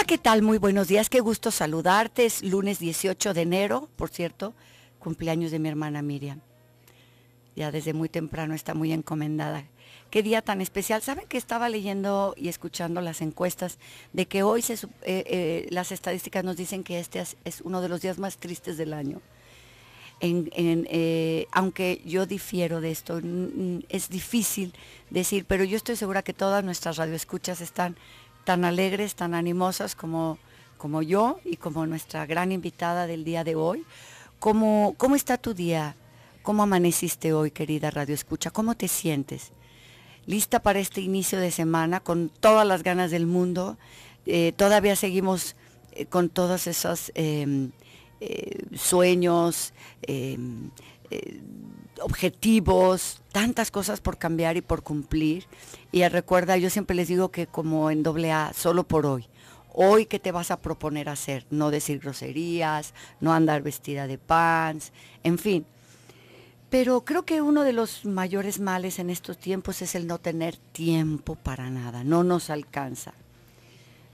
Hola, ¿qué tal? Muy buenos días, qué gusto saludarte. Es lunes 18 de enero, por cierto, cumpleaños de mi hermana Miriam. Ya desde muy temprano está muy encomendada. Qué día tan especial. Saben que estaba leyendo y escuchando las encuestas de que hoy eh, eh, las estadísticas nos dicen que este es uno de los días más tristes del año. Eh, aunque yo difiero de esto, es difícil decir, pero yo estoy segura que todas nuestras radioescuchas están tan alegres, tan animosas como, como yo y como nuestra gran invitada del día de hoy. ¿Cómo, ¿Cómo está tu día? ¿Cómo amaneciste hoy, querida Radio Escucha? ¿Cómo te sientes? ¿Lista para este inicio de semana con todas las ganas del mundo? Eh, todavía seguimos eh, con todos esos em, eh, sueños, em, objetivos, tantas cosas por cambiar y por cumplir. Y recuerda, yo siempre les digo que como en doble A, solo por hoy. Hoy qué te vas a proponer hacer, no decir groserías, no andar vestida de pants, en fin. Pero creo que uno de los mayores males en estos tiempos es el no tener tiempo para nada, no nos alcanza.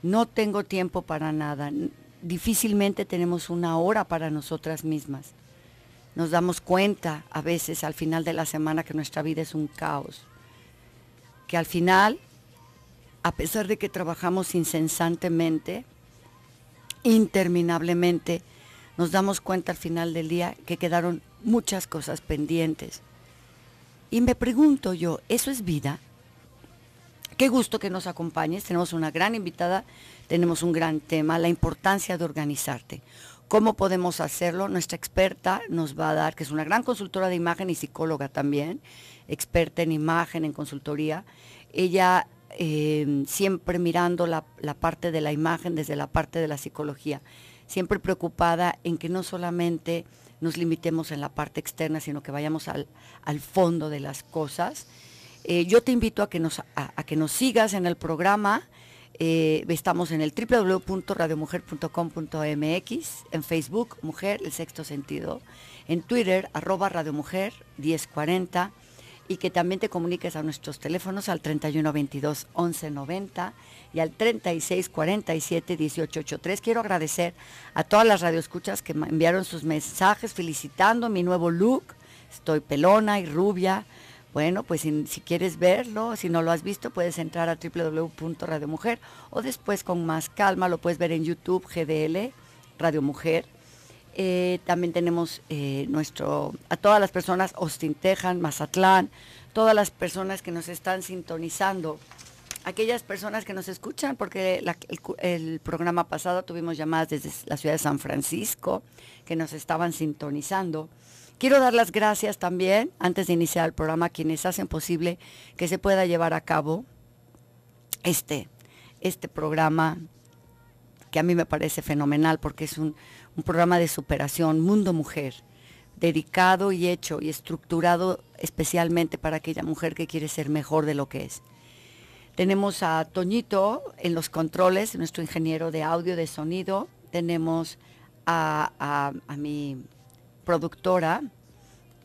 No tengo tiempo para nada, difícilmente tenemos una hora para nosotras mismas nos damos cuenta a veces al final de la semana que nuestra vida es un caos. Que al final, a pesar de que trabajamos incesantemente, interminablemente, nos damos cuenta al final del día que quedaron muchas cosas pendientes. Y me pregunto yo, ¿eso es vida? Qué gusto que nos acompañes. Tenemos una gran invitada, tenemos un gran tema, la importancia de organizarte. ¿Cómo podemos hacerlo? Nuestra experta nos va a dar, que es una gran consultora de imagen y psicóloga también, experta en imagen, en consultoría. Ella em, siempre mirando la, parte de la imagen desde la parte de la psicología, siempre preocupada en que no solamente nos limitemos en la parte externa, sino que vayamos al, fondo de las cosas. Eh, yo te invito a que, nos, a que nos sigas en el programa. Eh, estamos en el www.radiomujer.com.mx, en Facebook, Mujer, el sexto sentido, en Twitter, arroba Radiomujer 1040, y que también te comuniques a nuestros teléfonos al 3122 1190 y al 3647 1883. Quiero agradecer a todas las radioescuchas que me enviaron sus mensajes felicitando mi nuevo look. Estoy pelona y rubia bueno, pues si, quieres verlo, si no lo has visto, puedes entrar a www.radiomujer o después con más calma lo puedes ver en YouTube, GDL, Radio Mujer. Eh, también tenemos eh, nuestro, a todas las personas, Austin, Tejan, Mazatlán, todas las personas que nos están sintonizando, aquellas personas que nos escuchan, porque el programa pasado tuvimos llamadas desde la ciudad de San Francisco que nos estaban sintonizando. Quiero dar las gracias también, antes de iniciar el programa, a quienes hacen posible que se pueda llevar a cabo este, este programa que a mí me parece fenomenal porque es un, programa de superación, Mundo Mujer, dedicado y hecho y estructurado especialmente para aquella mujer que quiere ser mejor de lo que es. Tenemos a Toñito en los controles, nuestro ingeniero de audio, de sonido. Tenemos a, a, a mi productora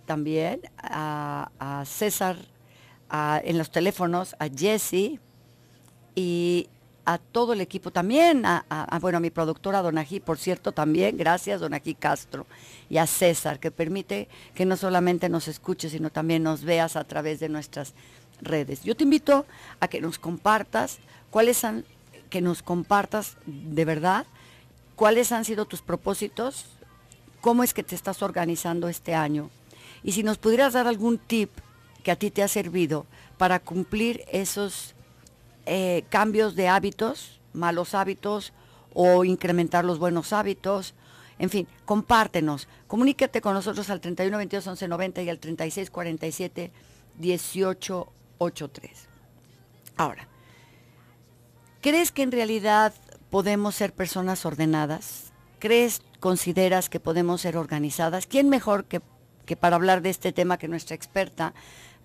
también, a, César en los teléfonos, a Jesse y a todo el equipo también, a, bueno, a mi productora Donají, por cierto, también, gracias Donají Castro, y a César, que permite que no solamente nos escuches, sino también nos veas a través de nuestras redes. Yo te invito a que nos compartas cuáles han, que nos compartas de verdad cuáles han sido tus propósitos cómo es que te estás organizando este año y si nos pudieras dar algún tip que a ti te ha servido para cumplir esos eh, cambios de hábitos, malos hábitos o incrementar los buenos hábitos. En fin, compártenos, comunícate con nosotros al 31 22 11 90 y al 36 47 18 83. Ahora, ¿crees que en realidad podemos ser personas ordenadas? ¿Crees consideras que podemos ser organizadas? ¿Quién mejor que, para hablar de este tema que nuestra experta,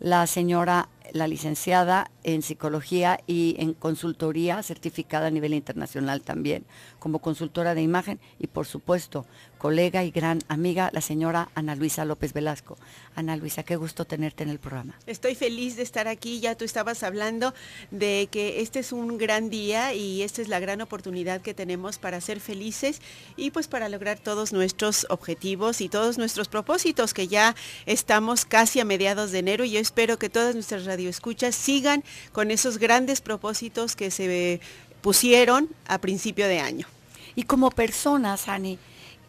la señora la licenciada en psicología y en consultoría certificada a nivel internacional también, como consultora de imagen y por supuesto colega y gran amiga, la señora Ana Luisa López Velasco. Ana Luisa, qué gusto tenerte en el programa. Estoy feliz de estar aquí, ya tú estabas hablando de que este es un gran día y esta es la gran oportunidad que tenemos para ser felices y pues para lograr todos nuestros objetivos y todos nuestros propósitos que ya estamos casi a mediados de enero y yo espero que todas nuestras Radio Escuchas sigan con esos grandes propósitos que se pusieron a principio de año. Y como personas, Ani,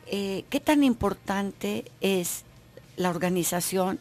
eh, ¿qué tan importante es la organización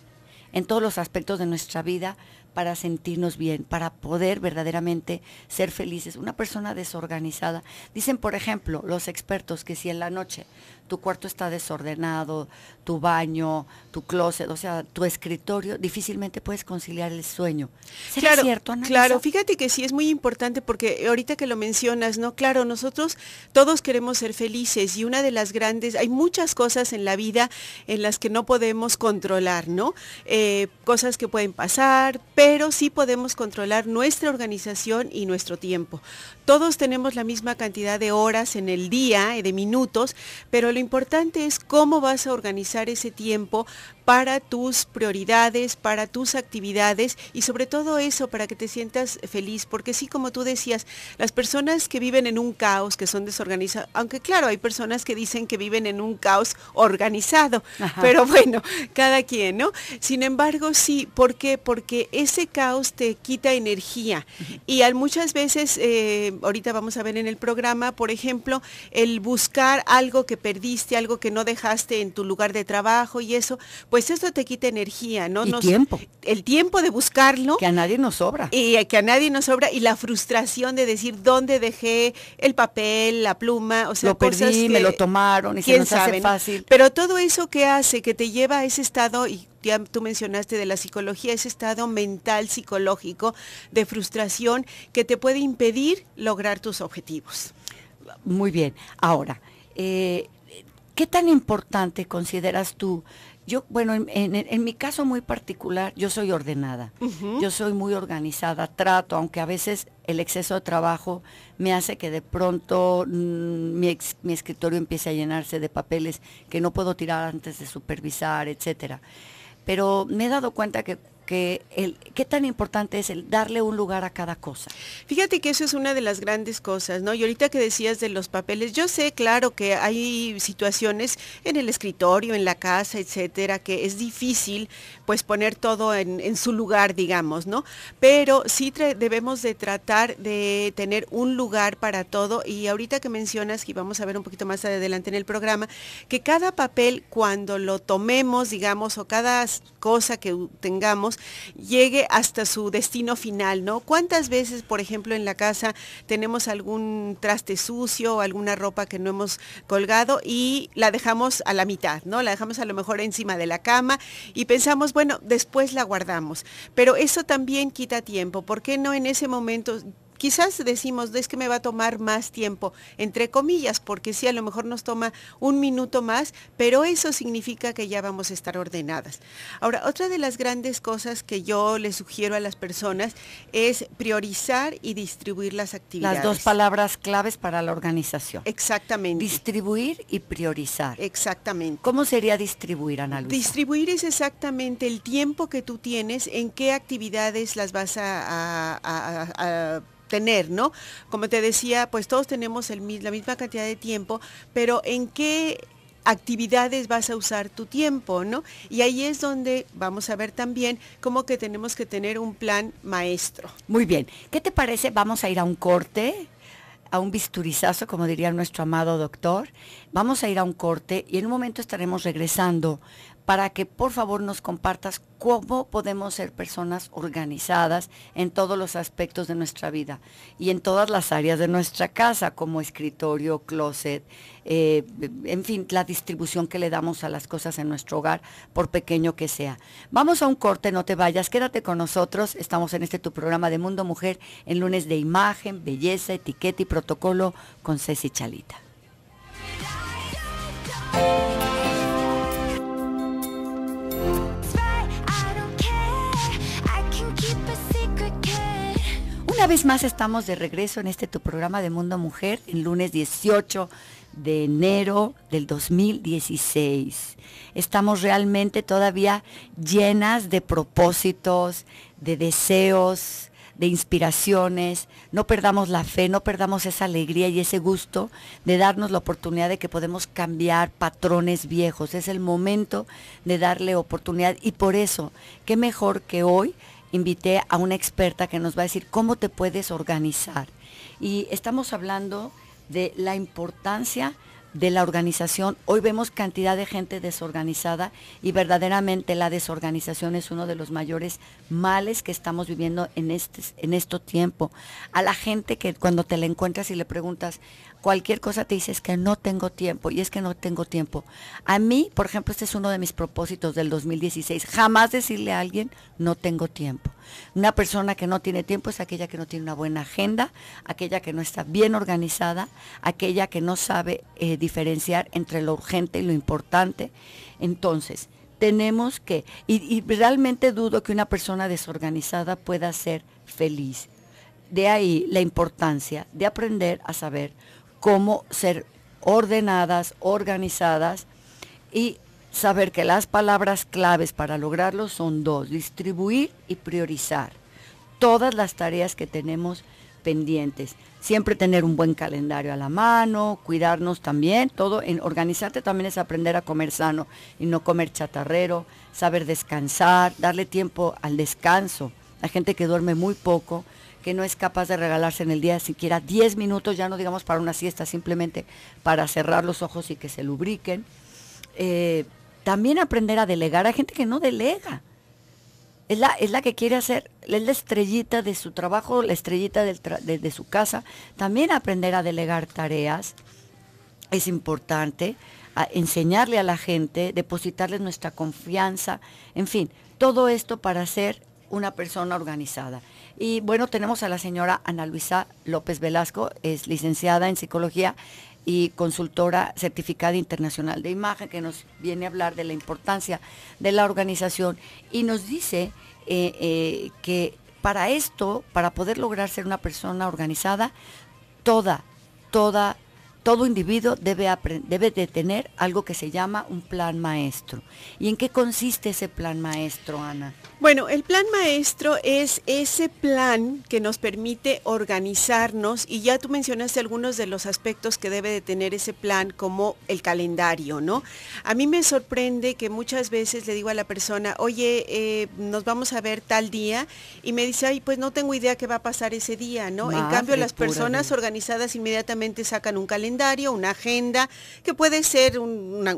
en todos los aspectos de nuestra vida para sentirnos bien, para poder verdaderamente ser felices. Una persona desorganizada, dicen por ejemplo los expertos que si en la noche tu cuarto está desordenado, tu baño, tu closet, o sea, tu escritorio, difícilmente puedes conciliar el sueño. claro, cierto, Claro, fíjate que sí es muy importante porque ahorita que lo mencionas, ¿no? Claro, nosotros todos queremos ser felices y una de las grandes, hay muchas cosas en la vida en las que no podemos controlar, ¿no? Eh, cosas que pueden pasar, pero sí podemos controlar nuestra organización y nuestro tiempo. Todos tenemos la misma cantidad de horas en el día, eh, de minutos, pero lo importante es cómo vas a organizar ese tiempo para tus prioridades, para tus actividades y sobre todo eso, para que te sientas feliz, porque sí, como tú decías, las personas que viven en un caos, que son desorganizadas, aunque claro, hay personas que dicen que viven en un caos organizado, pero bueno, cada quien, ¿no? Sin embargo, sí, ¿por qué? Porque ese caos te quita energía y muchas veces eh, ahorita vamos a ver en el programa, por ejemplo, el buscar algo que perdiste, algo que no dejaste en tu lugar de trabajo y eso, pues eso te quita energía, ¿no? no tiempo. El tiempo de buscarlo. Que a nadie nos sobra. Y eh, que a nadie nos sobra y la frustración de decir dónde dejé el papel, la pluma, o sea, lo perdí, me lo tomaron y se sabe, fácil. Pero todo eso que hace que te lleva a ese estado y tú mencionaste de la psicología, ese estado mental psicológico de frustración que te puede impedir lograr tus objetivos. Muy bien. Ahora, eh, ¿qué tan importante consideras tú? Yo, bueno, en, mi caso muy particular, yo soy ordenada, yo soy muy organizada, trato, aunque a veces el exceso de trabajo me hace que de pronto mm, mi, mi escritorio empiece a llenarse de papeles que no puedo tirar antes de supervisar, etcétera pero me he dado cuenta que que el, qué tan importante es el darle un lugar a cada cosa. Fíjate que eso es una de las grandes cosas, ¿no? Y ahorita que decías de los papeles, yo sé, claro, que hay situaciones en el escritorio, en la casa, etcétera, que es difícil pues poner todo en, en su lugar, digamos, ¿no? Pero sí debemos de tratar de tener un lugar para todo y ahorita que mencionas, y vamos a ver un poquito más adelante en el programa, que cada papel cuando lo tomemos, digamos, o cada cosa que tengamos, llegue hasta su destino final, ¿no? ¿Cuántas veces, por ejemplo, en la casa tenemos algún traste sucio, o alguna ropa que no hemos colgado y la dejamos a la mitad, ¿no? La dejamos a lo mejor encima de la cama y pensamos, bueno, después la guardamos. Pero eso también quita tiempo. ¿Por qué no en ese momento quizás decimos, es que me va a tomar más tiempo, entre comillas, porque sí, a lo mejor nos toma un minuto más, pero eso significa que ya vamos a estar ordenadas. Ahora, otra de las grandes cosas que yo les sugiero a las personas es priorizar y distribuir las actividades. Las dos palabras claves para la organización. Exactamente. Distribuir y priorizar. Exactamente. ¿Cómo sería distribuir, Ana Luisa? Distribuir es exactamente el tiempo que tú tienes, en qué actividades las vas a, a tener, ¿no? Como te decía, pues todos tenemos el, la misma cantidad de tiempo, pero ¿en qué actividades vas a usar tu tiempo, ¿no? Y ahí es donde vamos a ver también cómo que tenemos que tener un plan maestro. Muy bien. ¿Qué te parece? Vamos a ir a un corte, a un bisturizazo, como diría nuestro amado doctor. Vamos a ir a un corte y en un momento estaremos regresando para que por favor nos compartas cómo podemos ser personas organizadas en todos los aspectos de nuestra vida y en todas las áreas de nuestra casa, como escritorio, closet, eh, en fin, la distribución que le damos a las cosas en nuestro hogar, por pequeño que sea. Vamos a un corte, no te vayas, quédate con nosotros. Estamos en este tu programa de Mundo Mujer en lunes de imagen, belleza, etiqueta y protocolo con Ceci Chalita. Una vez más estamos de regreso en este tu programa de Mundo Mujer, el lunes 18 de enero del 2016. Estamos realmente todavía llenas de propósitos, de deseos, de inspiraciones. No perdamos la fe, no perdamos esa alegría y ese gusto de darnos la oportunidad de que podemos cambiar patrones viejos. Es el momento de darle oportunidad y por eso, qué mejor que hoy invité a una experta que nos va a decir cómo te puedes organizar. Y estamos hablando de la importancia de la organización. Hoy vemos cantidad de gente desorganizada y verdaderamente la desorganización es uno de los mayores males que estamos viviendo en este en tiempo. A la gente que cuando te la encuentras y le preguntas, cualquier cosa te es que no tengo tiempo y es que no tengo tiempo. A mí, por ejemplo, este es uno de mis propósitos del 2016, jamás decirle a alguien no tengo tiempo. Una persona que no tiene tiempo es aquella que no tiene una buena agenda, aquella que no está bien organizada, aquella que no sabe eh, diferenciar entre lo urgente y lo importante. Entonces, tenemos que, y, y realmente dudo que una persona desorganizada pueda ser feliz. De ahí la importancia de aprender a saber cómo ser ordenadas, organizadas y saber que las palabras claves para lograrlo son dos, distribuir y priorizar todas las tareas que tenemos pendientes. Siempre tener un buen calendario a la mano, cuidarnos también, todo en organizarte también es aprender a comer sano y no comer chatarrero, saber descansar, darle tiempo al descanso. La gente que duerme muy poco, que no es capaz de regalarse en el día siquiera 10 minutos, ya no digamos para una siesta, simplemente para cerrar los ojos y que se lubriquen. Eh, también aprender a delegar. Hay gente que no delega. Es la, que quiere hacer, es la estrellita de su trabajo, la estrellita de, su casa. También aprender a delegar tareas es importante. enseñarle a la gente, depositarles nuestra confianza. En fin, todo esto para ser una persona organizada. Y bueno, tenemos a la señora Ana Luisa López Velasco, es licenciada en psicología y consultora certificada internacional de imagen, que nos viene a hablar de la importancia de la organización y nos dice eh, eh, que para esto, para poder lograr ser una persona organizada, toda, toda todo individuo debe, debe de tener algo que se llama un plan maestro. ¿Y en qué consiste ese plan maestro, Ana? Bueno, el plan maestro es ese plan que nos permite organizarnos y ya tú mencionaste algunos de los aspectos que debe de tener ese plan como el calendario, ¿no? A mí me sorprende que muchas veces le digo a la persona, oye, eh, nos vamos a ver tal día y me dice, ay, pues no tengo idea qué va a pasar ese día, ¿no? en cambio, las personas organizadas inmediatamente sacan un calendario una agenda, que puede ser una,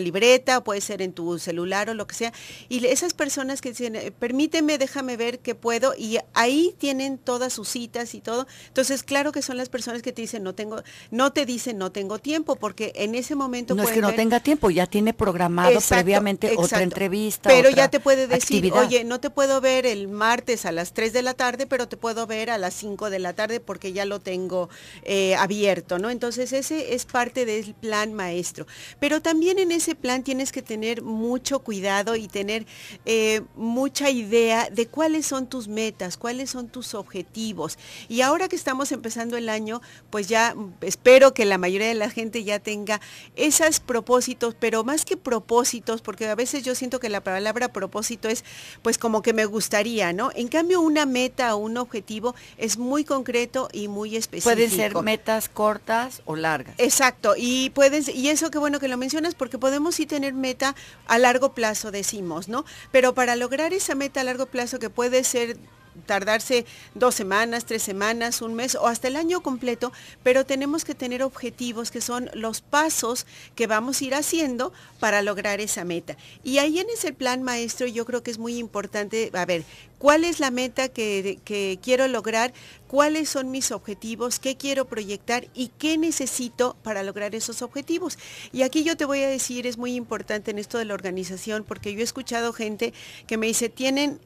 libreta, puede ser en tu celular o lo que sea. Y esas personas que dicen, eh, permíteme, déjame ver que puedo, y ahí tienen todas sus citas y todo. Entonces, claro que son las personas que te dicen, no tengo, no te dicen, no tengo tiempo, porque en ese momento... No es que no tenga tiempo, ya tiene programado previamente otra entrevista. Pero ya te puede decir, oye, no te puedo ver el martes a las 3 de la tarde, pero te puedo ver a las 5 de la tarde porque ya lo tengo eh, abierto, ¿no? Entonces ese es parte del plan maestro. Pero también en ese plan tienes que tener mucho cuidado y tener eh, mucha idea de cuáles son tus metas, cuáles son tus objetivos. Y ahora que estamos empezando el año, pues ya espero que la mayoría de la gente ya tenga esos propósitos, pero más que propósitos, porque a veces yo siento que la palabra propósito es pues como que me gustaría, ¿no? En cambio, una meta o un objetivo es muy concreto y muy específico. Pueden ser metas cortas o largas. Exacto, y puedes, y eso qué bueno que lo mencionas, porque podemos sí tener meta a largo plazo, decimos, ¿no? Pero para lograr esa meta a largo plazo que puede ser tardarse dos semanas, tres semanas, un mes o hasta el año completo, pero tenemos que tener objetivos que son los pasos que vamos a ir haciendo para lograr esa meta. Y ahí en ese plan maestro yo creo que es muy importante, a ver, ¿cuál es la meta que, quiero lograr? ¿Cuáles son mis objetivos? ¿Qué quiero proyectar? ¿Y qué necesito para lograr esos objetivos? Y aquí yo te voy a decir, es muy importante en esto de la organización, porque yo he escuchado gente que me dice, tienen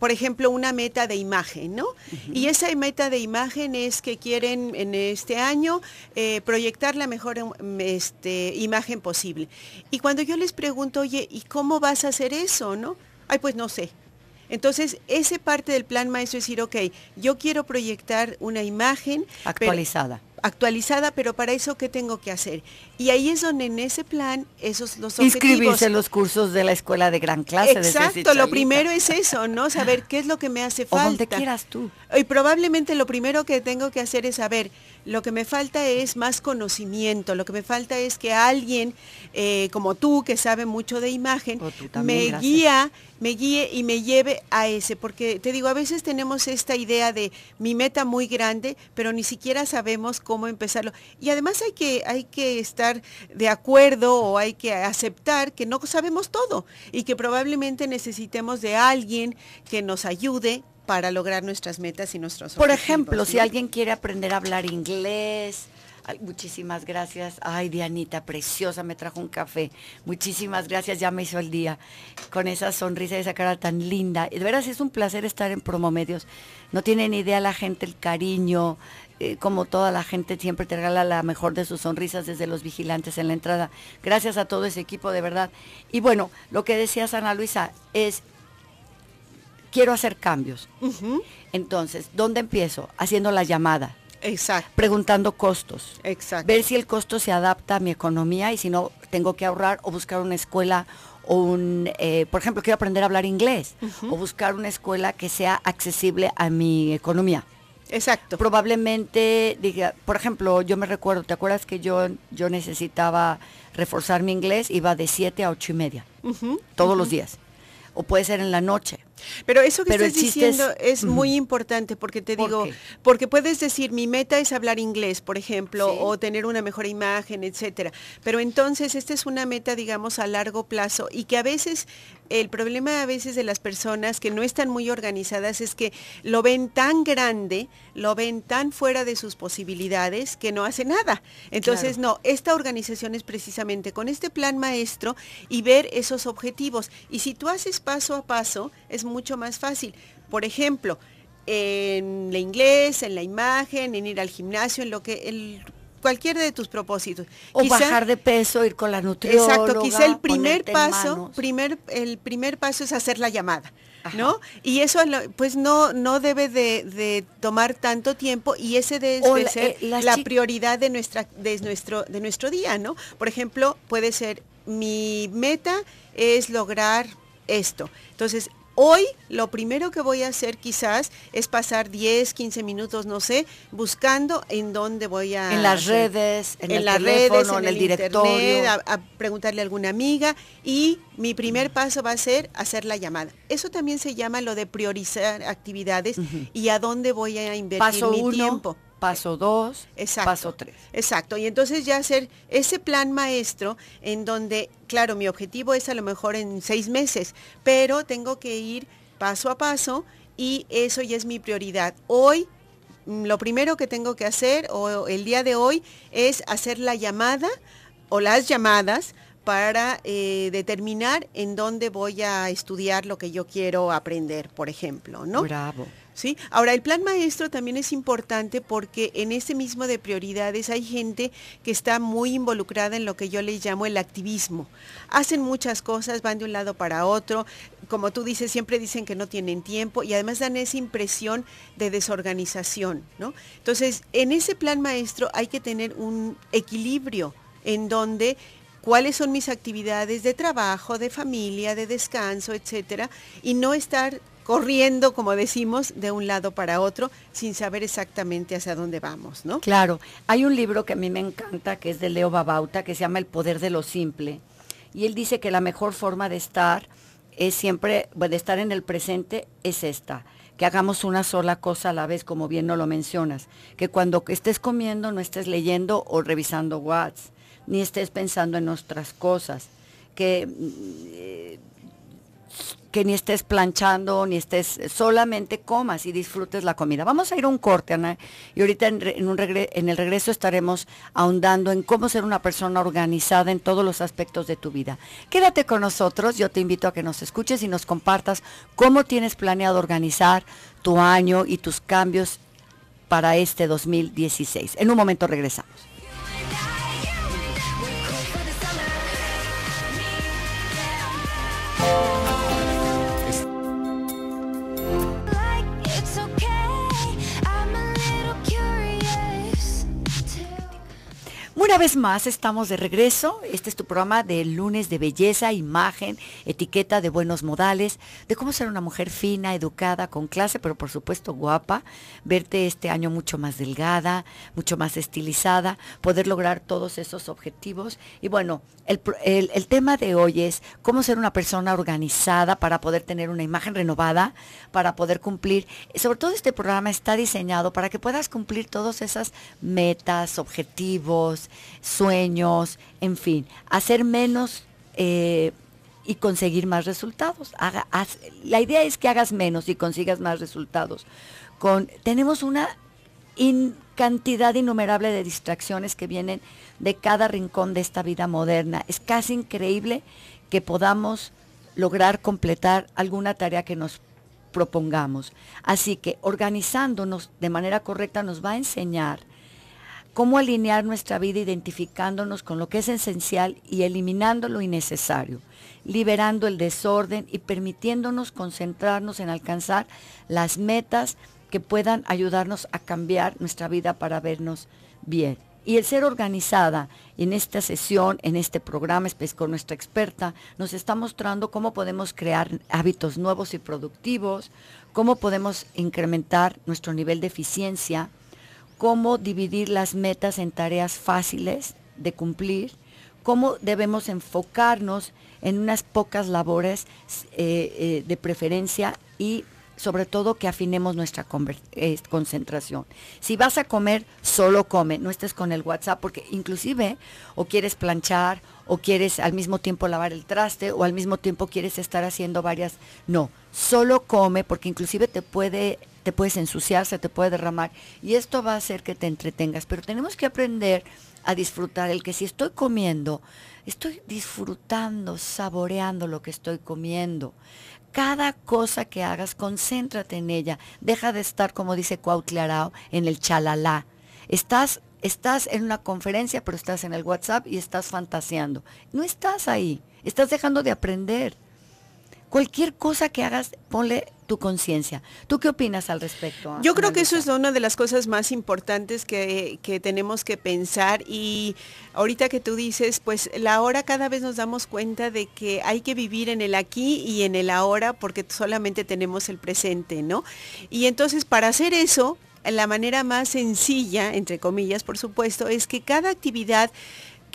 por ejemplo, una meta de imagen, ¿no? Y esa meta de imagen es que quieren en este año eh, proyectar la mejor um, este, imagen posible. Y cuando yo les pregunto, oye, ¿y cómo vas a hacer eso, no? Ay, pues no sé. Entonces, ese parte del plan maestro es decir, ok, yo quiero proyectar una imagen actualizada actualizada, pero para eso, ¿qué tengo que hacer? Y ahí es donde en ese plan, esos los objetivos. Inscribirse en los cursos de la escuela de gran clase. Exacto, lo primero es eso, ¿no? Saber qué es lo que me hace falta. O donde quieras tú. Y probablemente lo primero que tengo que hacer es saber, lo que me falta es más conocimiento, lo que me falta es que alguien eh, como tú, que sabe mucho de imagen, me guía me guíe y me lleve a ese, porque te digo, a veces tenemos esta idea de mi meta muy grande, pero ni siquiera sabemos cómo empezarlo. Y además hay que, hay que estar de acuerdo o hay que aceptar que no sabemos todo y que probablemente necesitemos de alguien que nos ayude para lograr nuestras metas y nuestros objetivos. Por ejemplo, si alguien quiere aprender a hablar inglés, muchísimas gracias. Ay, Dianita, preciosa, me trajo un café. Muchísimas gracias, ya me hizo el día. Con esa sonrisa y esa cara tan linda. De veras, es un placer estar en Promomedios. No tiene ni idea la gente, el cariño, eh, como toda la gente siempre te regala la mejor de sus sonrisas desde los vigilantes en la entrada. Gracias a todo ese equipo, de verdad. Y bueno, lo que decía Ana Luisa, es quiero hacer cambios. Entonces, ¿dónde empiezo? Haciendo la llamada. Exacto. Preguntando costos. Exacto. Ver si el costo se adapta a mi economía y si no, tengo que ahorrar o buscar una escuela o un, eh, por ejemplo, quiero aprender a hablar inglés o buscar una escuela que sea accesible a mi economía. Exacto. Probablemente, diga, por ejemplo, yo me recuerdo, ¿te acuerdas que yo, yo necesitaba reforzar mi inglés? Iba de 7 a ocho y media, todos los días. O puede ser en la noche. Pero eso que estás diciendo es, muy importante porque te digo, porque puedes decir mi meta es hablar inglés, por ejemplo, o tener una mejor imagen, etcétera. Pero entonces esta es una meta, digamos, a largo plazo y que a veces el problema a veces de las personas que no están muy organizadas es que lo ven tan grande, lo ven tan fuera de sus posibilidades que no hace nada. Entonces, no, esta organización es precisamente con este plan maestro y ver esos objetivos. Y si tú haces paso a paso, es mucho más fácil. Por ejemplo, en la inglés, en la imagen, en ir al gimnasio, en lo que el cualquier de tus propósitos. O bajar de peso, ir con la nutrición. Exacto, quizá el primer paso, primer, el primer paso es hacer la llamada. ¿No? Y eso pues no, no debe de, tomar tanto tiempo y ese debe ser eh, la, la prioridad de, nuestra, de, nuestro, de nuestro día, ¿no? Por ejemplo, puede ser mi meta es lograr esto. Entonces, Hoy lo primero que voy a hacer quizás es pasar 10, 15 minutos, no sé, buscando en dónde voy a... En las redes, en, el las redes, en, el, directorio. a, preguntarle a alguna amiga y mi primer paso va a ser hacer la llamada. Eso también se llama lo de priorizar actividades y a dónde voy a invertir mi tiempo paso 2, paso 3. Exacto, y entonces ya hacer ese plan maestro en donde, claro, mi objetivo es a lo mejor en seis meses, pero tengo que ir paso a paso y eso ya es mi prioridad. Hoy mm, lo primero que tengo que hacer o el día de hoy es hacer la llamada o las llamadas para eh, determinar en dónde voy a estudiar lo que yo quiero aprender, por ejemplo, ¿no? Bravo. Ahora, el plan maestro también es importante porque en ese mismo de prioridades hay gente que está muy involucrada en lo que yo le llamo el activismo. Hacen muchas cosas, van de un lado para otro, como tú dices, siempre dicen que no tienen tiempo y además dan esa impresión de desorganización, ¿no? Entonces, en ese plan maestro hay que tener un equilibrio en donde cuáles son mis actividades de trabajo, de familia, de descanso, etcétera, y no estar corriendo, como decimos, de un lado para otro sin saber exactamente hacia dónde vamos, ¿no? Claro, hay un libro que a mí me encanta, que es de Leo Babauta, que se llama El Poder de lo Simple. Y él dice que la mejor forma de estar es siempre, de estar en el presente es esta, que hagamos una sola cosa a la vez, como bien no lo mencionas, que cuando estés comiendo no estés leyendo o revisando WhatsApp, ni estés pensando en otras cosas, que... Mm, eh, que ni estés planchando, ni estés, eh, solamente comas y disfrutes la comida. Vamos a ir a un corte, Ana, y ahorita en, un en el regreso estaremos ahondando en cómo ser una persona organizada en todos los aspectos de tu vida. Quédate con nosotros, yo te invito a que nos escuches y nos compartas cómo tienes planeado organizar tu año y tus cambios para este 2016. En un momento regresamos. Una vez más estamos de regreso. Este es tu programa de lunes de belleza, imagen, etiqueta de buenos modales, de cómo ser una mujer fina, educada, con clase, pero por supuesto guapa, verte este año mucho más delgada, mucho más estilizada, poder lograr todos esos objetivos. Y bueno, el, el tema de hoy es cómo ser una persona organizada para poder tener una imagen renovada, para poder cumplir. Sobre todo este programa está diseñado para que puedas cumplir todas esas metas, objetivos, sueños, en fin, hacer menos eh, y conseguir más resultados. la idea es que hagas menos y consigas más resultados. tenemos una cantidad innumerable de distracciones que vienen de cada rincón de esta vida moderna. Es casi increíble que podamos lograr completar alguna tarea que nos propongamos. Así que organizándonos de manera correcta nos va a enseñar cómo alinear nuestra vida identificándonos con lo que es esencial y eliminando lo innecesario, liberando el desorden y permitiéndonos concentrarnos en alcanzar las metas que puedan ayudarnos a cambiar nuestra vida para vernos bien. Y el ser organizada en esta sesión, en este programa, con nuestra experta, nos está mostrando cómo podemos crear hábitos nuevos y productivos, cómo podemos incrementar nuestro nivel de eficiencia, cómo dividir las metas en tareas fáciles de cumplir, cómo debemos enfocarnos en unas pocas labores eh, eh, de preferencia y sobre todo que afinemos nuestra eh, concentración. Si vas a comer, solo come, no estés con el WhatsApp, porque inclusive o quieres planchar o quieres al mismo tiempo lavar el traste o al mismo tiempo quieres estar haciendo varias... No, solo come porque inclusive te puede te puedes ensuciar, se te puede derramar y esto va a hacer que te entretengas. Pero tenemos que aprender a disfrutar el que si estoy comiendo, estoy disfrutando, saboreando lo que estoy comiendo. Cada cosa que hagas, concéntrate en ella. Deja de estar, como dice Cuauhtlarao, en el chalalá. Estás, estás en una conferencia, pero estás en el WhatsApp y estás fantaseando. No estás ahí. Estás dejando de aprender. Cualquier cosa que hagas, ponle tu conciencia. ¿Tú qué opinas al respecto? Yo creo que eso es una de las cosas más importantes que, tenemos que pensar y ahorita que tú dices, pues la hora cada vez nos damos cuenta de que hay que vivir en el aquí y en el ahora porque solamente tenemos el presente, ¿no? Y entonces para hacer eso, la manera más sencilla, entre comillas, por supuesto, es que cada actividad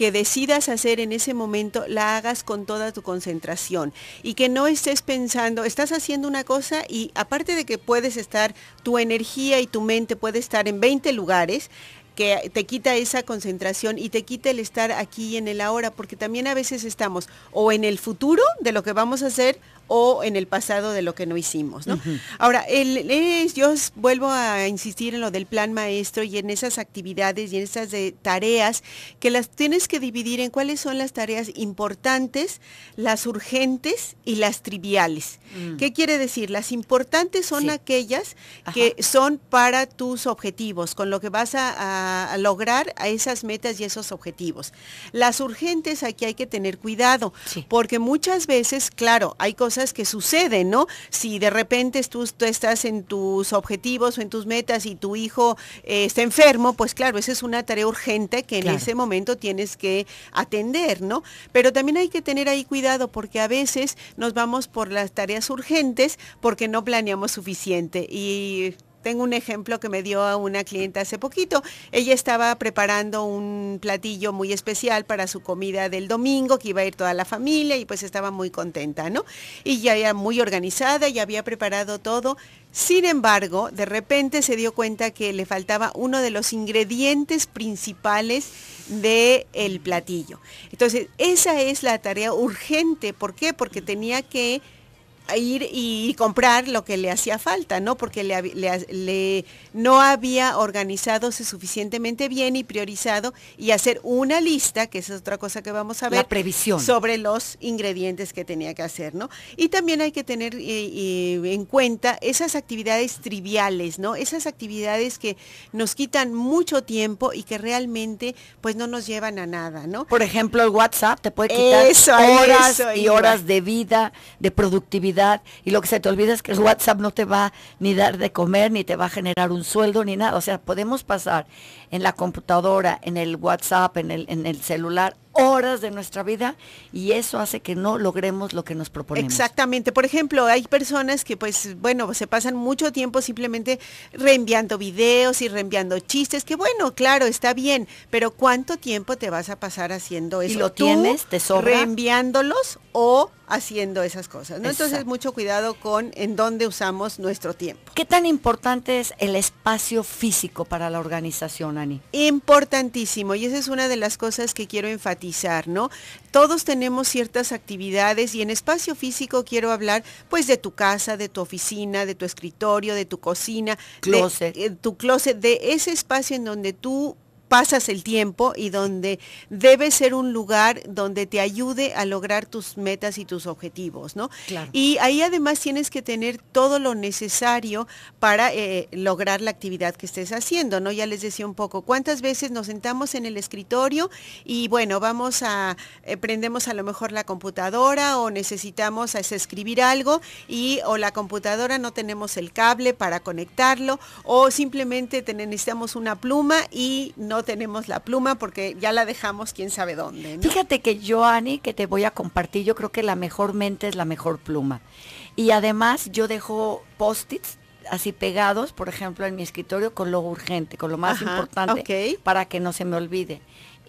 que decidas hacer en ese momento la hagas con toda tu concentración y que no estés pensando, estás haciendo una cosa y aparte de que puedes estar, tu energía y tu mente puede estar en 20 lugares, que te quita esa concentración y te quita el estar aquí en el ahora, porque también a veces estamos o en el futuro de lo que vamos a hacer o en el pasado de lo que no hicimos. ¿no? Ahora, el, yo vuelvo a insistir en lo del plan maestro y en esas actividades y en esas de tareas que las tienes que dividir en cuáles son las tareas importantes, las urgentes y las triviales. Mm. ¿Qué quiere decir? Las importantes son aquellas que son para tus objetivos, con lo que vas a, lograr a esas metas y esos objetivos. Las urgentes aquí hay que tener cuidado, porque muchas veces, claro, hay cosas que suceden, ¿no? Si de repente tú, estás en tus objetivos o en tus metas y tu hijo eh, está enfermo, pues claro, esa es una tarea urgente que en ese momento tienes que atender, ¿no? Pero también hay que tener ahí cuidado porque a veces nos vamos por las tareas urgentes porque no planeamos suficiente y tengo un ejemplo que me dio a una clienta hace poquito. Ella estaba preparando un platillo muy especial para su comida del domingo, que iba a ir toda la familia y pues estaba muy contenta, ¿no? Y ya era muy organizada, ya había preparado todo. Sin embargo, de repente se dio cuenta que le faltaba uno de los ingredientes principales del platillo. Entonces, esa es la tarea urgente. ¿Por qué? Porque tenía que ir y comprar lo que le hacía falta, ¿no? Porque le, le, no había organizado suficientemente bien y priorizado y hacer una lista, que es otra cosa que vamos a ver. La previsión. Sobre los ingredientes que tenía que hacer, ¿no? Y también hay que tener eh, eh, en cuenta esas actividades triviales, ¿no? Esas actividades que nos quitan mucho tiempo y que realmente pues no nos llevan a nada, ¿no? Por ejemplo, el WhatsApp te puede quitar horas y horas de vida, de productividad y lo que se te olvida es que el WhatsApp no te va ni dar de comer, ni te va a generar un sueldo, ni nada. O sea, podemos pasar en la computadora, en el WhatsApp, en el, en el celular, horas de nuestra vida y eso hace que no logremos lo que nos proponemos. Exactamente. Por ejemplo, hay personas que pues bueno, se pasan mucho tiempo simplemente reenviando videos y reenviando chistes, que bueno, claro, está bien, pero ¿cuánto tiempo te vas a pasar haciendo eso? ¿Y lo tienes, te sobra? Reenviándolos o haciendo esas cosas. Entonces, mucho cuidado con en dónde usamos nuestro tiempo. ¿Qué tan importante es el espacio físico para la organización, Ani? Importantísimo. Y esa es una de las cosas que quiero enfatizar todos tenemos ciertas actividades y en espacio físico quiero hablar pues de tu casa, de tu oficina, de tu escritorio, de tu cocina, eh, tu closet, de ese espacio en donde tú pasas el tiempo y donde debe ser un lugar donde te ayude a lograr tus metas y tus objetivos, ¿no? Y ahí además tienes que tener todo lo necesario para eh, lograr la actividad que estés haciendo, ¿no? Ya les decía un poco, ¿cuántas veces nos sentamos en el escritorio y bueno, vamos a, eh, prendemos a lo mejor la computadora o necesitamos escribir algo y o la computadora no tenemos el cable para conectarlo o simplemente necesitamos una pluma y no tenemos la pluma porque ya la dejamos quién sabe dónde. Fíjate que yo, Ani, que te voy a compartir, yo creo que la mejor mente es la mejor pluma. Y además yo dejo post-its así pegados, por ejemplo, en mi escritorio con lo urgente, con lo más importante, para que no se me olvide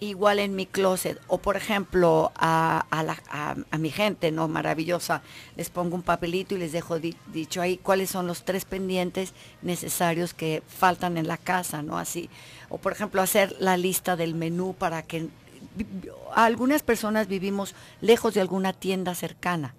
igual en mi closet. O por ejemplo, a, a, mi gente, ¿no? Maravillosa, les pongo un papelito y les dejo dicho ahí cuáles son los tres pendientes necesarios que faltan en la casa, ¿no? Así. O por ejemplo, hacer la lista del menú para que algunas personas vivimos lejos de alguna tienda cercana.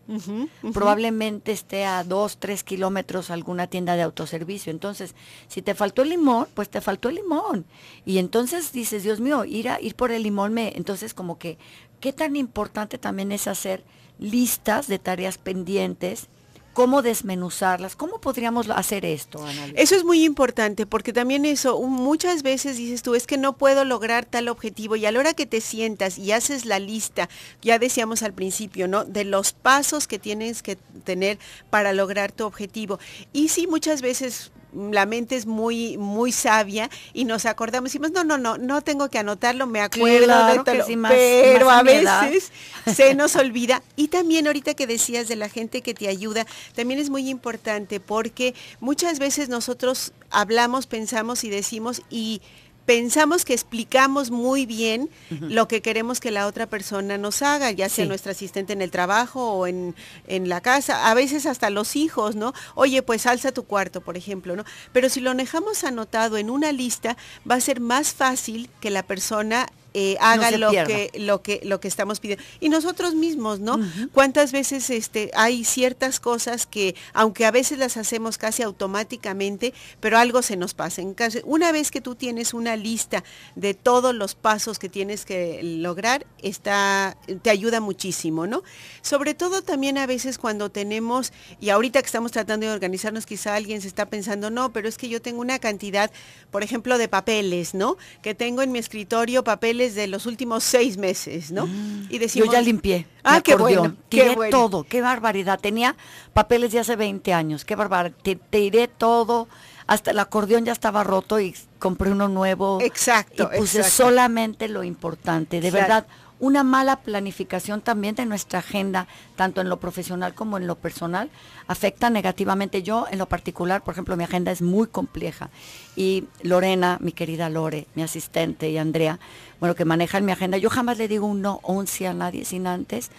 Probablemente esté a dos, tres kilómetros alguna tienda de autoservicio. Entonces, si te faltó el limón, pues te faltó el limón. Y entonces dices, Dios mío, ir a ir por el limón me. Entonces, como que, qué tan importante también es hacer listas de tareas pendientes cómo desmenuzarlas. ¿Cómo podríamos hacer esto, Eso es muy importante porque también eso, muchas veces dices tú, es que no puedo lograr tal objetivo y a la hora que te sientas y haces la lista, ya decíamos al principio, ¿no? De los pasos que tienes que tener para lograr tu objetivo. Y sí, muchas veces la mente es muy, muy sabia y nos acordamos y decimos, no, no, no, no tengo que anotarlo, me acuerdo, pero a veces se nos olvida. Y también ahorita que decías de la gente que te ayuda, también es muy importante porque muchas veces nosotros hablamos, pensamos y decimos y pensamos que explicamos muy bien lo que queremos que la otra persona nos haga, ya sea nuestra asistente en el trabajo o en, en, la casa, a veces hasta los hijos, ¿no? Oye, pues alza tu cuarto, por ejemplo, ¿no? Pero si lo dejamos anotado en una lista, va a ser más fácil que la persona eh, haga lo, que, lo, que, lo que estamos pidiendo. Y nosotros mismos, ¿no? ¿Cuántas veces este, hay ciertas cosas que, aunque a veces las hacemos casi automáticamente, pero algo se nos pasa? Una vez que tú tienes una lista de todos los pasos que tienes que lograr, está, te ayuda muchísimo, ¿no? Sobre todo también a veces cuando tenemos, y ahorita que estamos tratando de organizarnos, quizá alguien se está pensando, no, pero es que yo tengo una cantidad, por ejemplo, de papeles, ¿no? Que tengo en mi escritorio papeles de los últimos seis meses, ¿no? Ah, y decimos, Yo ya limpié. Ah, qué bueno. Tiré todo, qué barbaridad. Tenía papeles de hace 20 años, qué barbaridad. Te, tiré todo, hasta el acordeón ya estaba roto y compré uno nuevo. Exacto. Y puse solamente lo importante. De verdad una mala planificación también de nuestra agenda, tanto en lo profesional como en lo personal, afecta negativamente. Yo en lo particular, por ejemplo, mi agenda es muy compleja y Lorena, mi querida Lore, mi asistente y Andrea, bueno, que manejan mi agenda, yo jamás le digo un no o a nadie sin antes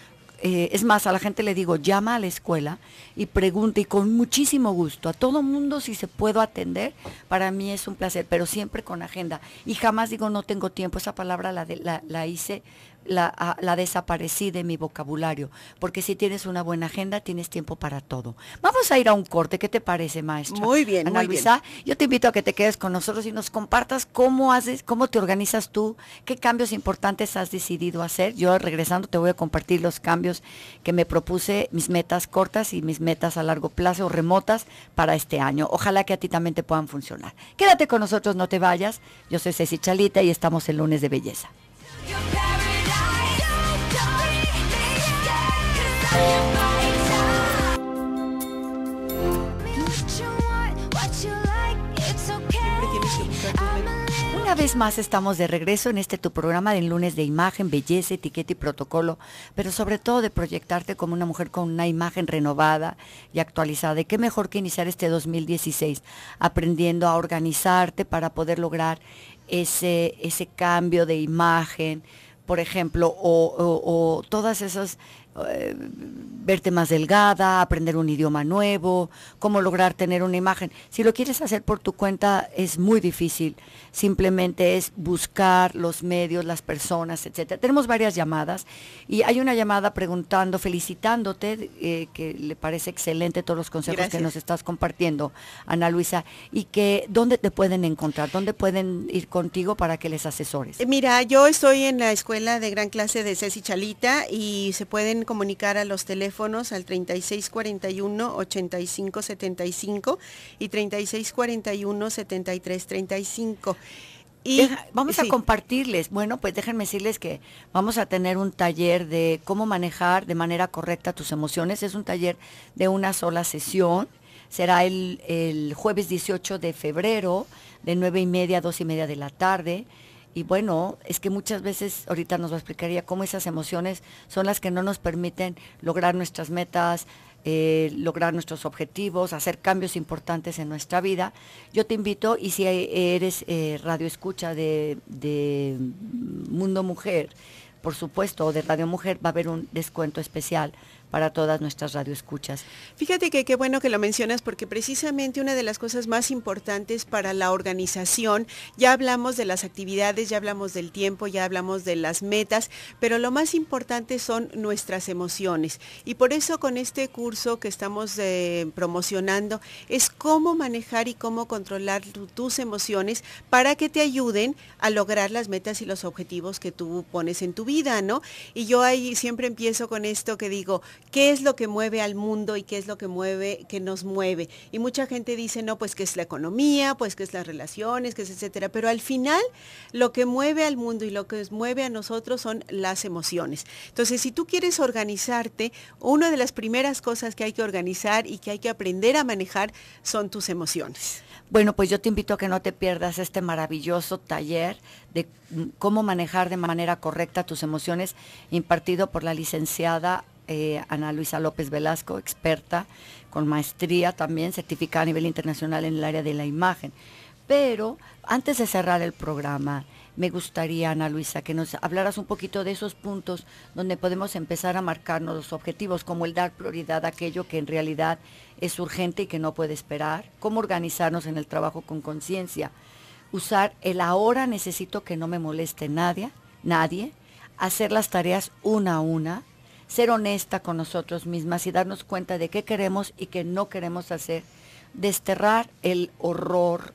eh, es más, a la gente le digo, llama a la escuela y pregunta, y con muchísimo gusto, a todo mundo si se puedo atender, para mí es un placer, pero siempre con agenda. Y jamás digo, no tengo tiempo, esa palabra la, la hice Ah, la, desaparecí de mi vocabulario, porque si tienes una buena agenda, tienes tiempo para todo. Vamos a ir a un corte, ¿qué te parece, maestro Muy bien, Ana Luisa, yo te invito a que te quedes con nosotros y nos compartas cómo haces, cómo te organizas tú, qué cambios importantes has decidido hacer. Yo regresando te voy a compartir los cambios que me propuse, mis metas cortas y mis metas a largo plazo o remotas para este año. Ojalá que a ti también te puedan funcionar. Quédate con nosotros, no te vayas. Yo soy Ceci Chalita y estamos el lunes de belleza. Una vez más estamos de regreso en este tu programa del lunes de imagen, belleza, etiqueta y protocolo, pero sobre todo de proyectarte como una mujer con una imagen renovada y actualizada. Y qué mejor que iniciar este 2016 aprendiendo a organizarte para poder lograr ese, ese cambio de imagen, por ejemplo, o, o todas esas eh, verte más delgada, aprender un idioma nuevo, cómo lograr tener una imagen. Si lo quieres hacer por tu cuenta es muy difícil. Simplemente es buscar los medios, las personas, etcétera. Tenemos varias llamadas y hay una llamada preguntando, felicitándote, eh, que le parece excelente todos los consejos que nos estás compartiendo, Ana Luisa, y que dónde te pueden encontrar, dónde pueden ir contigo para que les asesores. Eh, mira, yo estoy en la escuela de gran clase de Ceci Chalita y se pueden comunicar a los teléfonos al 3641-8575 y 3641-7335. Y, vamos a compartirles. Bueno, pues déjenme decirles que vamos a tener un taller de cómo manejar de manera correcta tus emociones. Es un taller de una sola sesión. Será el, el jueves 18 de febrero de 9 y media a 2 y media de la tarde. Y bueno, es que muchas veces, ahorita nos lo explicaría, cómo esas emociones son las que no nos permiten lograr nuestras metas, eh, lograr nuestros objetivos, hacer cambios importantes en nuestra vida. Yo te invito, y si eres radioescucha radio escucha de, de, Mundo Mujer, por supuesto, o de Radio Mujer, va a haber un descuento especial para todas nuestras radioescuchas. Fíjate que qué bueno que lo mencionas porque precisamente una de las cosas más importantes para la organización, ya hablamos de las actividades, ya hablamos del tiempo, ya hablamos de las metas, pero lo más importante son nuestras emociones. Y por eso con este curso que estamos eh, promocionando es cómo manejar y cómo controlar tus emociones para que te ayuden a lograr las metas y los objetivos que tú pones en tu vida, ¿no? Y yo ahí siempre empiezo con esto que digo, qué es lo que mueve al mundo y qué es lo que mueve, que nos mueve. Y mucha gente dice, no, pues que es la economía, pues que es las relaciones, que es etcétera. Pero al final, lo que mueve al mundo y lo que mueve a nosotros son las emociones. Entonces, si tú quieres organizarte, una de las primeras cosas que hay que organizar y que hay que aprender a manejar son tus emociones. Bueno, pues yo te invito a que no te pierdas este maravilloso taller de cómo manejar de manera correcta tus emociones impartido por la licenciada eh, Ana Luisa López Velasco, experta con maestría también, certificada a nivel internacional en el área de la imagen. Pero antes de cerrar el programa, me gustaría, Ana Luisa, que nos hablaras un poquito de esos puntos donde podemos empezar a marcarnos los objetivos, como el dar prioridad a aquello que en realidad es urgente y que no puede esperar, cómo organizarnos en el trabajo con conciencia, usar el ahora necesito que no me moleste nadie, nadie, hacer las tareas una a una, ser honesta con nosotros mismas y darnos cuenta de qué queremos y qué no queremos hacer desterrar el horror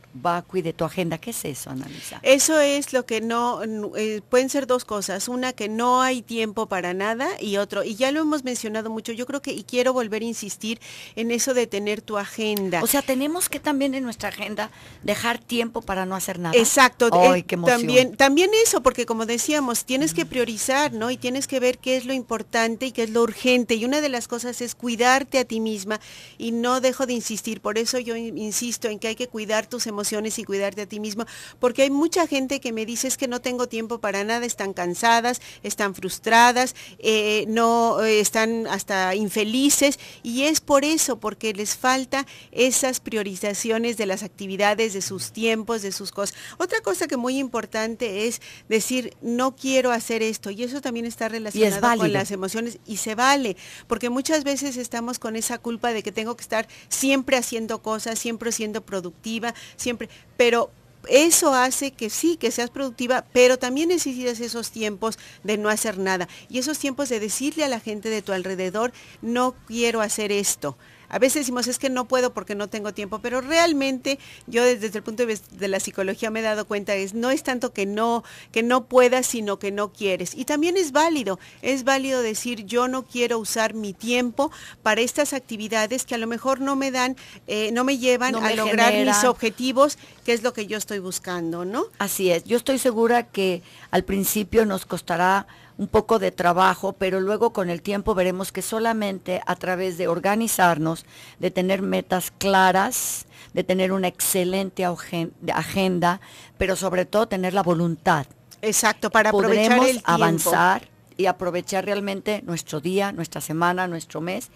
y de tu agenda. ¿Qué es eso, Analisa? Eso es lo que no, eh, pueden ser dos cosas. Una, que no hay tiempo para nada y otro, y ya lo hemos mencionado mucho, yo creo que, y quiero volver a insistir en eso de tener tu agenda. O sea, tenemos que también en nuestra agenda dejar tiempo para no hacer nada. Exacto. Ay, eh, qué emoción. También, también eso, porque como decíamos, tienes que priorizar, ¿no? Y tienes que ver qué es lo importante y qué es lo urgente. Y una de las cosas es cuidarte a ti misma y no dejo de insistir por eso yo insisto en que hay que cuidar tus emociones y cuidarte a ti mismo, porque hay mucha gente que me dice es que no tengo tiempo para nada, están cansadas, están frustradas, eh, no eh, están hasta infelices y es por eso, porque les falta esas priorizaciones de las actividades, de sus tiempos, de sus cosas. Otra cosa que muy importante es decir, no quiero hacer esto y eso también está relacionado con las emociones y se vale, porque muchas veces estamos con esa culpa de que tengo que estar siempre haciendo cosas, siempre siendo productiva, siempre, pero eso hace que sí, que seas productiva, pero también necesitas esos tiempos de no hacer nada y esos tiempos de decirle a la gente de tu alrededor, no quiero hacer esto, a veces decimos, es que no puedo porque no tengo tiempo, pero realmente yo desde, el punto de vista de la psicología me he dado cuenta, es no es tanto que no, que no puedas, sino que no quieres. Y también es válido, es válido decir, yo no quiero usar mi tiempo para estas actividades que a lo mejor no me dan, eh, no me llevan a lograr mis objetivos, que es lo que yo estoy buscando, ¿no? Así es, yo estoy segura que al principio nos costará un poco de trabajo, pero luego con el tiempo veremos que solamente a través de organizarnos, de tener metas claras, de tener una excelente agenda, pero sobre todo tener la voluntad. Exacto, para aprovechar avanzar y aprovechar realmente nuestro día, nuestra semana, nuestro mes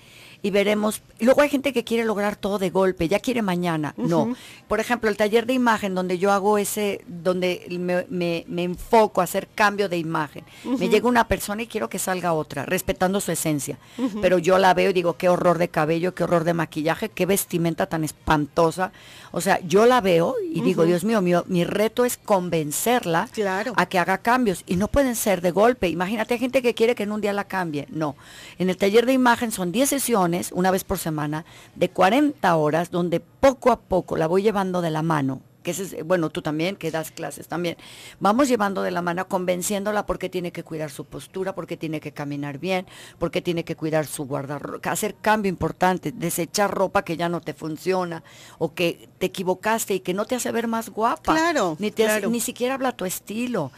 y veremos. Luego hay gente que quiere lograr todo de golpe, ya quiere mañana. No. Por ejemplo, el taller de imagen donde yo hago ese, donde me, enfoco a hacer cambio de imagen. Me llega una persona y quiero que salga otra, respetando su esencia. Pero yo la veo y digo, qué horror de cabello, qué horror de maquillaje, qué vestimenta tan espantosa. O sea, yo la veo y digo, Dios mío, mi, mi reto es convencerla claro. a que haga cambios. Y no pueden ser de golpe. Imagínate, hay gente que quiere que en un día la cambie. No. En el taller de imagen son 10 sesiones una vez por semana de 40 horas donde poco a poco la voy llevando de la mano que es, eh, bueno, tú también, que das clases también. Vamos llevando de la mano, convenciéndola porque tiene que cuidar su postura, porque tiene que caminar bien, porque tiene que cuidar su guardarropa, hacer cambio importante, desechar ropa que ya no te funciona o que te equivocaste y que no te hace ver más guapa. Claro. Ni, te ni siquiera habla tu estilo.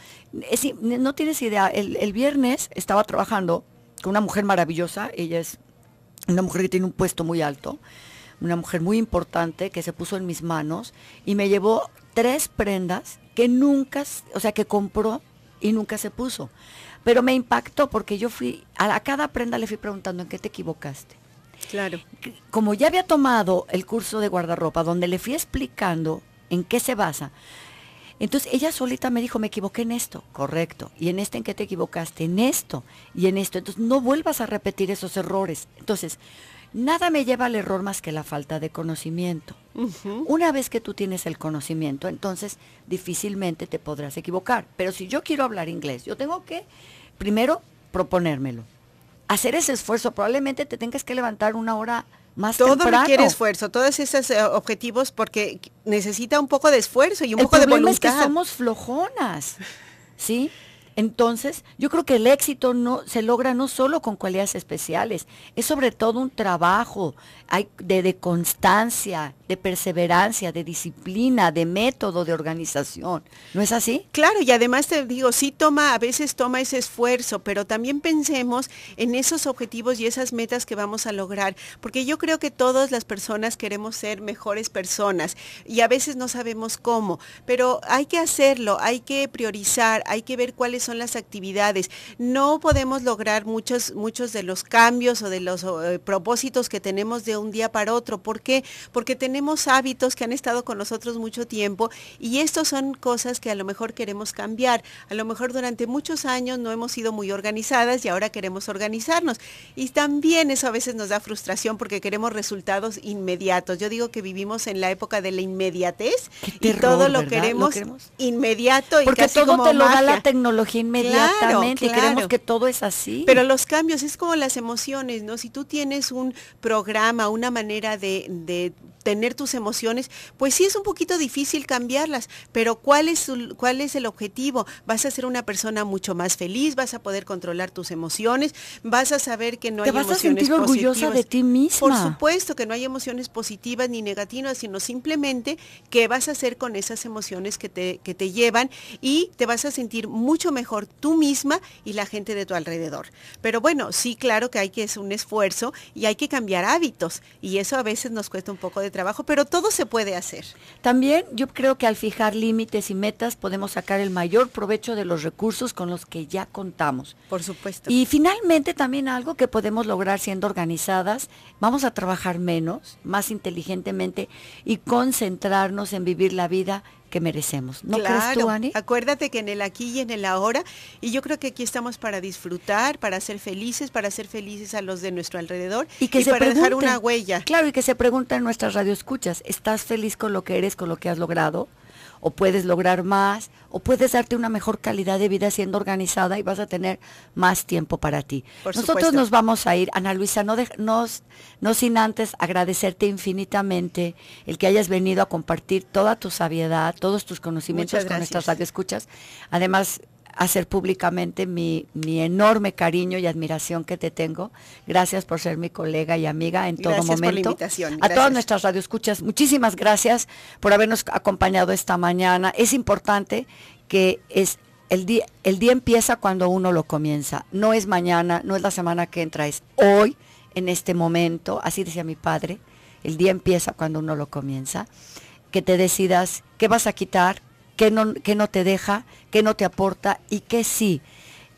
no tienes idea, el viernes estaba trabajando con una mujer maravillosa, ella es una mujer que tiene un puesto muy alto, una mujer muy importante que se puso en mis manos y me llevó tres prendas que nunca, o sea, que compró y nunca se puso. Pero me impactó porque yo fui, a, cada prenda le fui preguntando en qué te equivocaste. Claro. Como ya había tomado el curso de guardarropa, donde le fui explicando en qué se basa, entonces ella solita me dijo, me equivoqué en esto, correcto. ¿Y en este en qué te equivocaste? En esto y en esto. Entonces no vuelvas a repetir esos errores. Entonces, nada me lleva al error más que la falta de conocimiento. Una vez que tú tienes el conocimiento, entonces difícilmente te podrás equivocar. Pero si yo quiero hablar inglés, yo tengo que, primero, proponérmelo. Hacer ese esfuerzo, probablemente te tengas que levantar una hora todo requiere esfuerzo, todos esos eh, objetivos porque necesita un poco de esfuerzo y un poco de voluntad. El problema es que somos flojonas, ¿sí? Entonces, yo creo que el éxito no se logra no solo con cualidades especiales, es sobre todo un trabajo de, constancia, de perseverancia, de disciplina, de método, de organización. ¿No es así? Claro, y además te digo, sí toma, a veces toma ese esfuerzo, pero también pensemos en esos objetivos y esas metas que vamos a lograr, porque yo creo que todas las personas queremos ser mejores personas y a veces no sabemos cómo, pero hay que hacerlo, hay que priorizar, hay que ver cuáles son las actividades. No podemos lograr muchos, muchos de los cambios o de los eh, propósitos que tenemos de un día para otro. ¿Por qué? Porque tenemos hábitos que han estado con nosotros mucho tiempo y estos son cosas que a lo mejor queremos cambiar. A lo mejor durante muchos años no hemos sido muy organizadas y ahora queremos organizarnos. Y también eso a veces nos da frustración porque queremos resultados inmediatos. Yo digo que vivimos en la época de la inmediatez y todo lo queremos, inmediato y porque todo te lo da la tecnología inmediatamente claro, creemos que todo es así. Pero los cambios es como las emociones, ¿no? Si tú tienes un programa, una manera de tener tus emociones, pues sí es un poquito difícil cambiarlas, pero ¿cuál es, cuál es el objetivo? Vas a ser una persona mucho más feliz, vas a poder controlar tus emociones, vas a saber que no hay emociones positivas. Te vas a sentir orgullosa de ti misma. Por supuesto que no hay emociones positivas ni negativas, sino simplemente qué vas a hacer con esas emociones que te, que te llevan y te vas a sentir mucho mejor tú misma y la gente de tu alrededor. Pero bueno, sí, claro que hay que es un esfuerzo y hay que cambiar hábitos y eso a veces nos cuesta un poco de trabajo, pero todo se puede hacer. También yo creo que al fijar límites y metas podemos sacar el mayor provecho de los recursos con los que ya contamos. Por supuesto. Y finalmente también algo que podemos lograr siendo organizadas, vamos a trabajar menos, más inteligentemente y concentrarnos en vivir la vida que merecemos. ¿No crees tú, Ani? Acuérdate que en el aquí y en el ahora, y yo creo que aquí estamos para disfrutar, para ser felices, para ser felices a los de nuestro alrededor y, que se para dejar una huella. Claro, y que se pregunten nuestras radioescuchas, ¿estás feliz con lo que eres, con lo que has logrado? ¿O puedes lograr más? o puedes darte una mejor calidad de vida siendo organizada y vas a tener más tiempo para ti. Por Nosotros nos vamos a ir, Ana Luisa, no, de, no, sin antes agradecerte infinitamente el que hayas venido a compartir toda tu sabiedad, todos tus conocimientos con nuestras escuchas Además, hacer públicamente mi, enorme cariño y admiración que te tengo. Gracias por ser mi colega y amiga en todo momento. la invitación. A todas nuestras radioescuchas, muchísimas gracias por habernos acompañado esta mañana. Es importante que es el día, el día empieza cuando uno lo comienza. No es mañana, no es la semana que entra, es hoy, en este momento. Así decía mi padre. El día empieza cuando uno lo comienza. Que te decidas qué vas a quitar, que no, te deja, que no te aporta y que sí.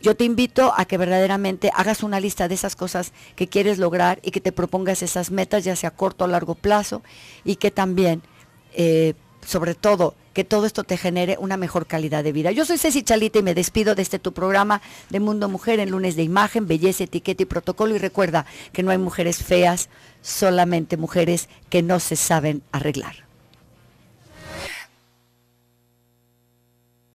Yo te invito a que verdaderamente hagas una lista de esas cosas que quieres lograr y que te propongas esas metas, ya sea corto o largo plazo, y que también, eh, sobre todo, que todo esto te genere una mejor calidad de vida. Yo soy Ceci Chalita y me despido de este tu programa de Mundo Mujer en lunes de imagen, belleza, etiqueta y protocolo. Y recuerda que no hay mujeres feas, solamente mujeres que no se saben arreglar.